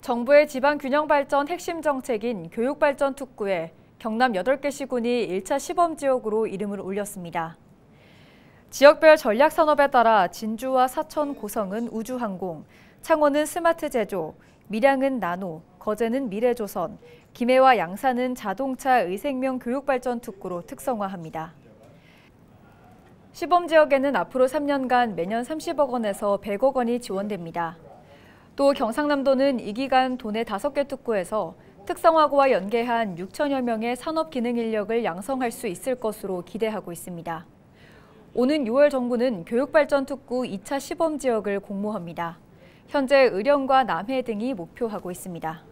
정부의 지방균형발전 핵심 정책인 교육발전 특구에 경남 8개 시군이 1차 시범지역으로 이름을 올렸습니다. 지역별 전략산업에 따라 진주와 사천 고성은 우주항공, 창원은 스마트 제조, 밀양은 나노, 거제는 미래조선, 김해와 양산은 자동차 의생명 교육발전 특구로 특성화합니다. 시범 지역에는 앞으로 3년간 매년 30억 원에서 100억 원이 지원됩니다. 또 경상남도는 이 기간 도내 다섯 개 특구에서 특성화고와 연계한 6천여 명의 산업기능 인력을 양성할 수 있을 것으로 기대하고 있습니다. 오는 6월 정부는 교육발전특구 2차 시범지역을 공모합니다. 현재 의령과 남해 등이 목표하고 있습니다.